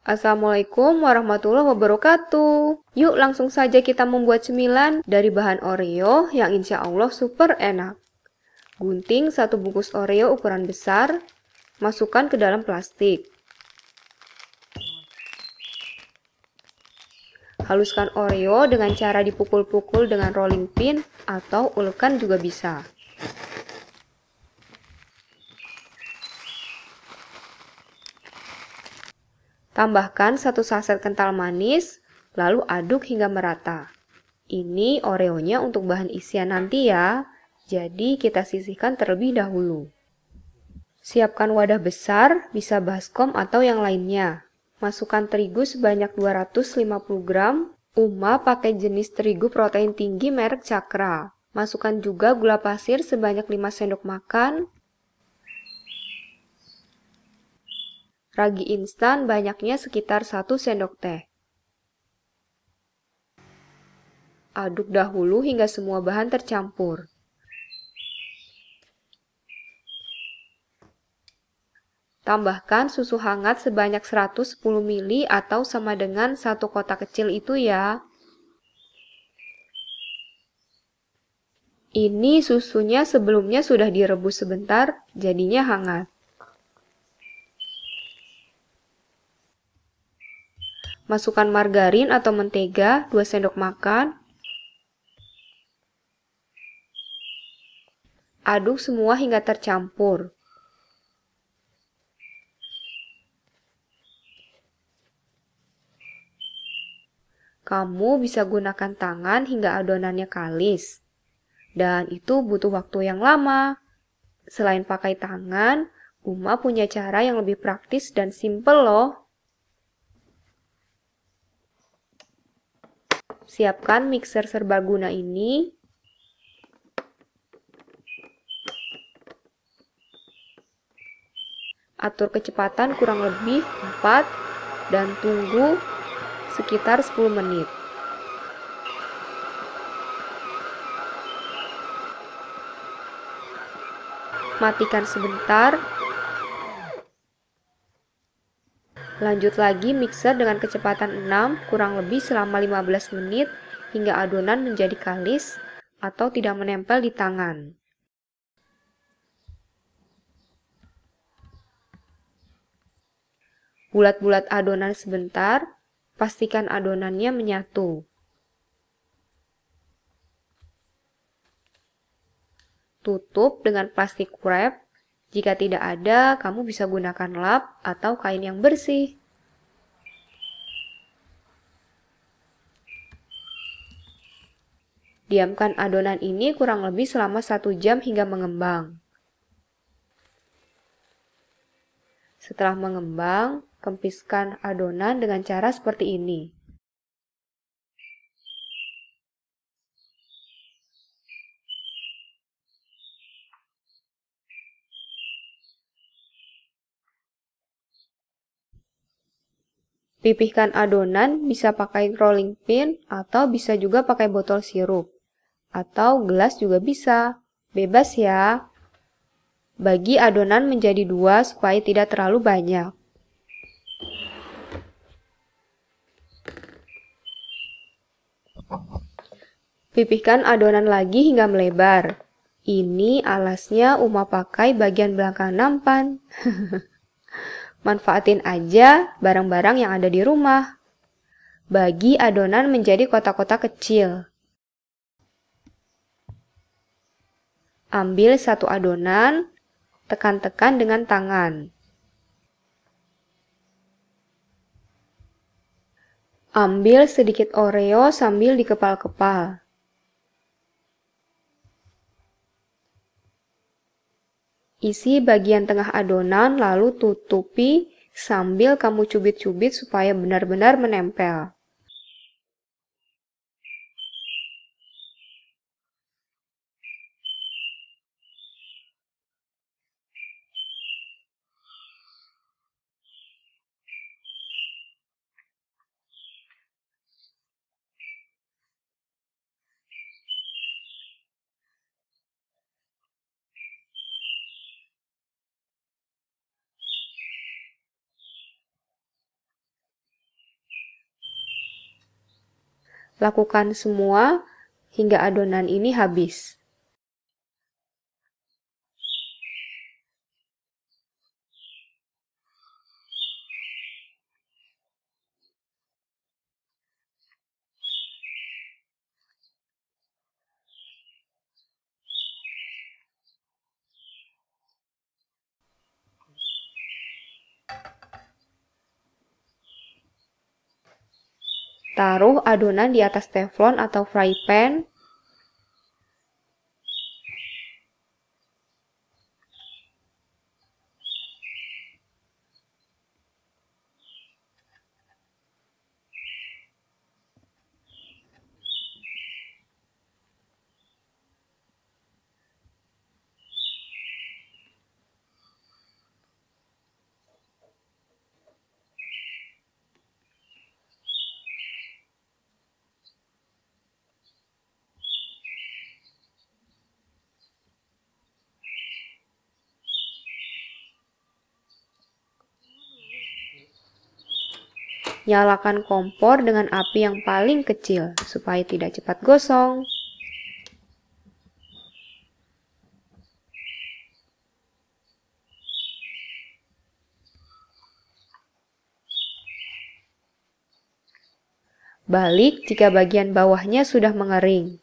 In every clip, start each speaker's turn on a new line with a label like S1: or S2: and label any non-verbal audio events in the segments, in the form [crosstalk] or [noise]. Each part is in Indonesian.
S1: Assalamualaikum warahmatullahi wabarakatuh. Yuk langsung saja kita membuat cemilan dari bahan Oreo yang insya Allah super enak. Gunting satu bungkus Oreo ukuran besar, masukkan ke dalam plastik. Haluskan Oreo dengan cara dipukul-pukul dengan rolling pin atau ulekan juga bisa. Tambahkan satu saset kental manis, lalu aduk hingga merata. Ini oreonya untuk bahan isian nanti ya, jadi kita sisihkan terlebih dahulu. Siapkan wadah besar, bisa baskom atau yang lainnya. Masukkan terigu sebanyak 250 gram, uma pakai jenis terigu protein tinggi merek cakra. Masukkan juga gula pasir sebanyak 5 sendok makan, Ragi instan banyaknya sekitar 1 sendok teh. Aduk dahulu hingga semua bahan tercampur. Tambahkan susu hangat sebanyak 110 ml atau sama dengan satu kotak kecil itu ya. Ini susunya sebelumnya sudah direbus sebentar, jadinya hangat. Masukkan margarin atau mentega 2 sendok makan. Aduk semua hingga tercampur. Kamu bisa gunakan tangan hingga adonannya kalis. Dan itu butuh waktu yang lama. Selain pakai tangan, Uma punya cara yang lebih praktis dan simple loh. Siapkan mixer serbaguna ini. Atur kecepatan kurang lebih 4 dan tunggu sekitar 10 menit. Matikan sebentar Lanjut lagi mixer dengan kecepatan 6 kurang lebih selama 15 menit hingga adonan menjadi kalis atau tidak menempel di tangan. Bulat-bulat adonan sebentar, pastikan adonannya menyatu. Tutup dengan plastik wrap jika tidak ada, kamu bisa gunakan lap atau kain yang bersih. Diamkan adonan ini kurang lebih selama 1 jam hingga mengembang. Setelah mengembang, kempiskan adonan dengan cara seperti ini. Pipihkan adonan bisa pakai rolling pin atau bisa juga pakai botol sirup. Atau gelas juga bisa. Bebas ya. Bagi adonan menjadi dua supaya tidak terlalu banyak. Pipihkan adonan lagi hingga melebar. Ini alasnya Uma pakai bagian belakang nampan. [laughs] Manfaatin aja barang-barang yang ada di rumah. Bagi adonan menjadi kotak-kotak kecil. Ambil satu adonan, tekan-tekan dengan tangan. Ambil sedikit oreo sambil dikepal-kepal. Isi bagian tengah adonan lalu tutupi sambil kamu cubit-cubit supaya benar-benar menempel. Lakukan semua hingga adonan ini habis. Taruh adonan di atas teflon atau fry pan, Nyalakan kompor dengan api yang paling kecil supaya tidak cepat gosong. Balik jika bagian bawahnya sudah mengering.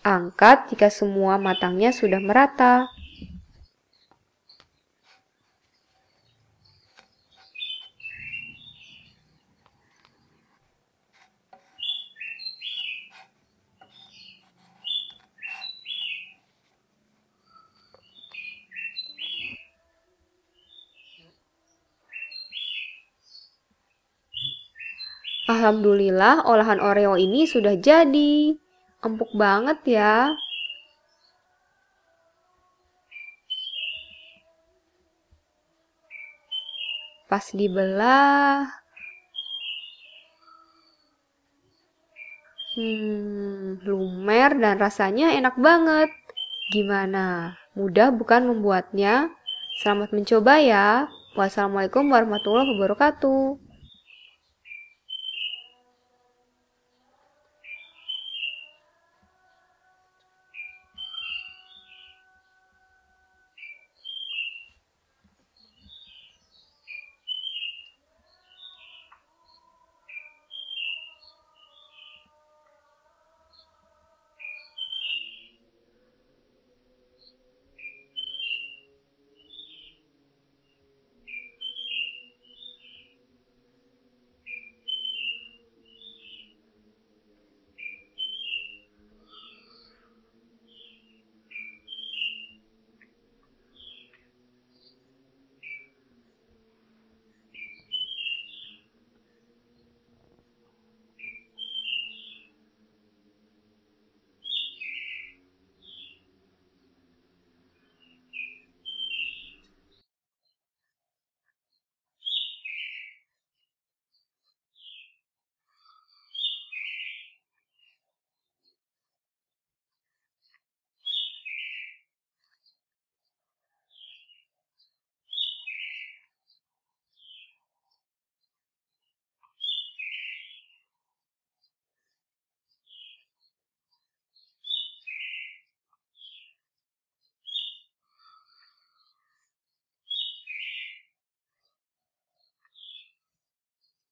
S1: Angkat jika semua matangnya sudah merata. Alhamdulillah olahan Oreo ini sudah jadi empuk banget ya. Pas dibelah, hmm, lumer dan rasanya enak banget. Gimana? Mudah bukan membuatnya? Selamat mencoba ya. Wassalamualaikum warahmatullahi wabarakatuh.